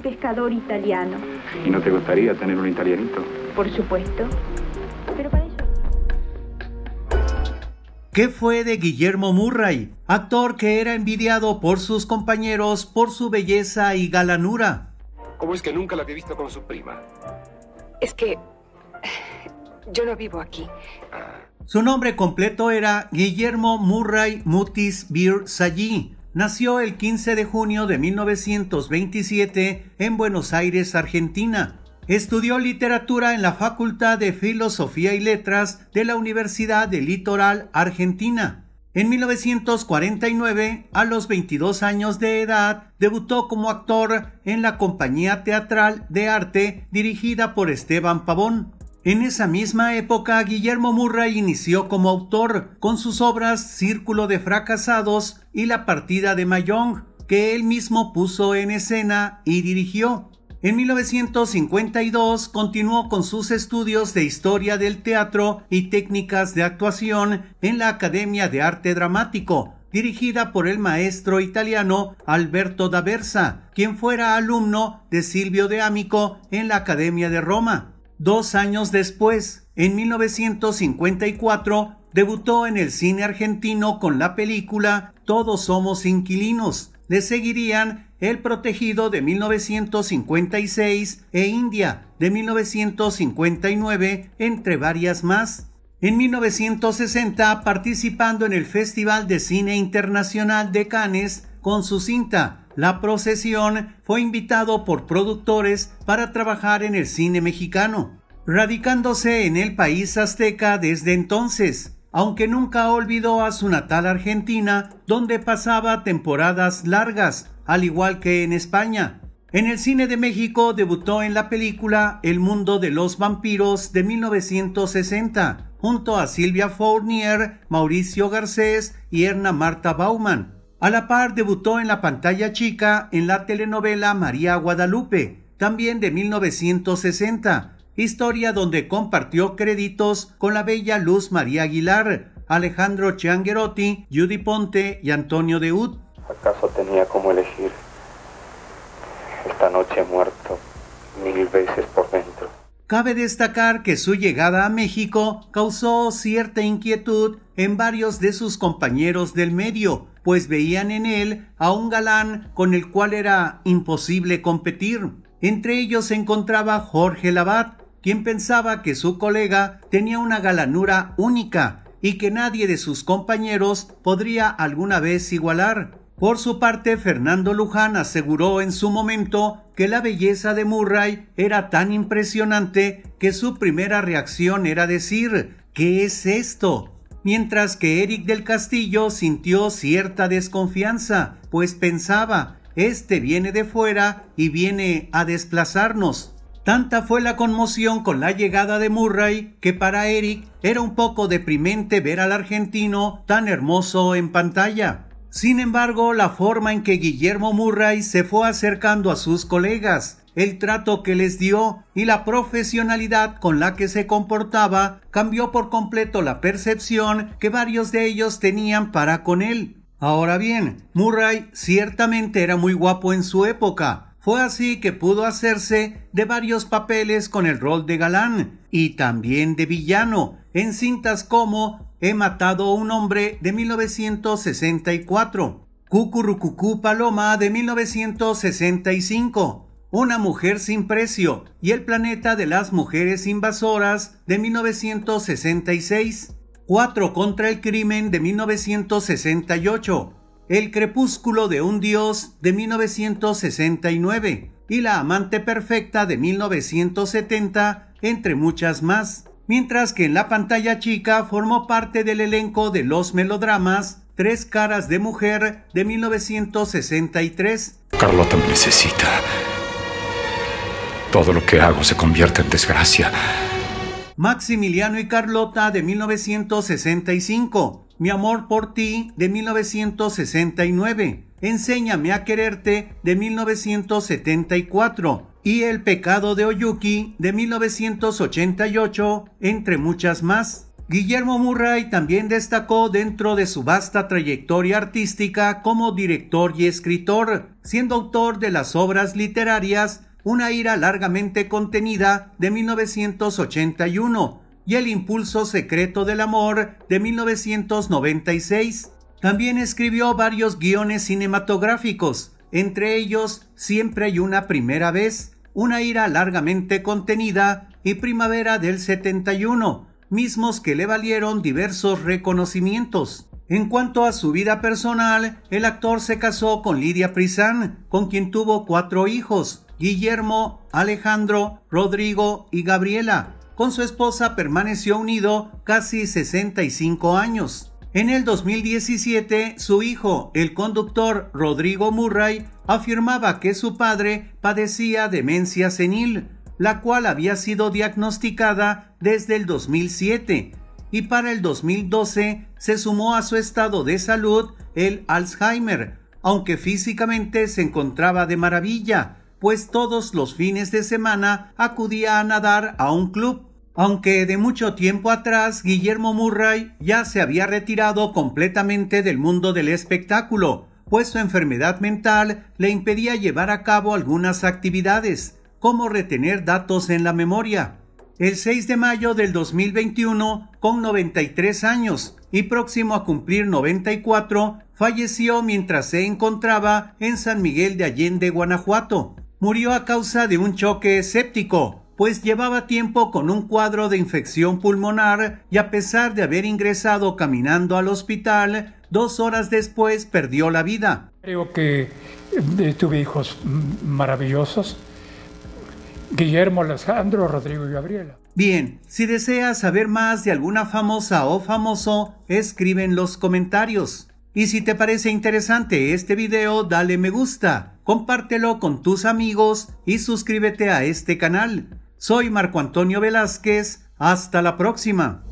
pescador italiano. ¿Y no te gustaría tener un italianito? Por supuesto. Pero para eso... ¿Qué fue de Guillermo Murray, actor que era envidiado por sus compañeros por su belleza y galanura? ¿Cómo es que nunca la había visto con su prima? Es que yo no vivo aquí. Ah. Su nombre completo era Guillermo Murray Mutis Bir nació el 15 de junio de 1927 en Buenos Aires, Argentina. Estudió literatura en la Facultad de Filosofía y Letras de la Universidad de Litoral, Argentina. En 1949, a los 22 años de edad, debutó como actor en la compañía teatral de arte dirigida por Esteban Pavón. En esa misma época, Guillermo Murray inició como autor con sus obras Círculo de Fracasados y La Partida de Mayong, que él mismo puso en escena y dirigió. En 1952 continuó con sus estudios de historia del teatro y técnicas de actuación en la Academia de Arte Dramático, dirigida por el maestro italiano Alberto da Versa, quien fuera alumno de Silvio de Amico en la Academia de Roma. Dos años después, en 1954, debutó en el cine argentino con la película Todos somos inquilinos. Le seguirían El Protegido de 1956 e India de 1959, entre varias más. En 1960, participando en el Festival de Cine Internacional de Cannes con su cinta la procesión fue invitado por productores para trabajar en el cine mexicano, radicándose en el país azteca desde entonces, aunque nunca olvidó a su natal Argentina, donde pasaba temporadas largas, al igual que en España. En el cine de México debutó en la película El mundo de los vampiros de 1960, junto a Silvia Fournier, Mauricio Garcés y Erna Marta Bauman. A la par debutó en la pantalla chica en la telenovela María Guadalupe, también de 1960, historia donde compartió créditos con la bella Luz María Aguilar, Alejandro Chiangherotti, Judy Ponte y Antonio Deut. ¿Acaso tenía como elegir? Esta noche muerto mil veces por dentro. Cabe destacar que su llegada a México causó cierta inquietud en varios de sus compañeros del medio, pues veían en él a un galán con el cual era imposible competir. Entre ellos se encontraba Jorge Labat, quien pensaba que su colega tenía una galanura única y que nadie de sus compañeros podría alguna vez igualar. Por su parte, Fernando Luján aseguró en su momento que la belleza de Murray era tan impresionante que su primera reacción era decir ¿Qué es esto? mientras que Eric del Castillo sintió cierta desconfianza, pues pensaba, este viene de fuera y viene a desplazarnos. Tanta fue la conmoción con la llegada de Murray que para Eric era un poco deprimente ver al argentino tan hermoso en pantalla. Sin embargo, la forma en que Guillermo Murray se fue acercando a sus colegas, el trato que les dio y la profesionalidad con la que se comportaba cambió por completo la percepción que varios de ellos tenían para con él. Ahora bien, Murray ciertamente era muy guapo en su época. Fue así que pudo hacerse de varios papeles con el rol de galán y también de villano en cintas como He matado a un hombre de 1964, Cucurucucú Paloma de 1965, una mujer sin precio y el planeta de las mujeres invasoras de 1966. 4 contra el crimen de 1968. El crepúsculo de un dios de 1969 y La amante perfecta de 1970, entre muchas más. Mientras que en la pantalla chica formó parte del elenco de los melodramas Tres caras de mujer de 1963. Carlota me necesita. Todo lo que hago se convierte en desgracia. Maximiliano y Carlota de 1965. Mi amor por ti de 1969. Enséñame a quererte de 1974 y El pecado de Oyuki de 1988, entre muchas más. Guillermo Murray también destacó dentro de su vasta trayectoria artística como director y escritor, siendo autor de las obras literarias una ira largamente contenida de 1981 y El impulso secreto del amor de 1996. También escribió varios guiones cinematográficos, entre ellos Siempre hay una primera vez, Una ira largamente contenida y Primavera del 71, mismos que le valieron diversos reconocimientos. En cuanto a su vida personal, el actor se casó con Lidia Prisan, con quien tuvo cuatro hijos, Guillermo, Alejandro, Rodrigo y Gabriela. Con su esposa permaneció unido casi 65 años. En el 2017, su hijo, el conductor Rodrigo Murray, afirmaba que su padre padecía demencia senil, la cual había sido diagnosticada desde el 2007 y para el 2012 se sumó a su estado de salud el Alzheimer, aunque físicamente se encontraba de maravilla, pues todos los fines de semana acudía a nadar a un club. Aunque de mucho tiempo atrás Guillermo Murray ya se había retirado completamente del mundo del espectáculo, pues su enfermedad mental le impedía llevar a cabo algunas actividades, como retener datos en la memoria. El 6 de mayo del 2021, con 93 años y próximo a cumplir 94, falleció mientras se encontraba en San Miguel de Allende, Guanajuato. Murió a causa de un choque séptico, pues llevaba tiempo con un cuadro de infección pulmonar y a pesar de haber ingresado caminando al hospital, dos horas después perdió la vida. Creo que eh, tuve hijos maravillosos, Guillermo, Alejandro, Rodrigo y Gabriela. Bien, si deseas saber más de alguna famosa o famoso, escribe en los comentarios. Y si te parece interesante este video, dale me gusta compártelo con tus amigos y suscríbete a este canal. Soy Marco Antonio Velázquez, hasta la próxima.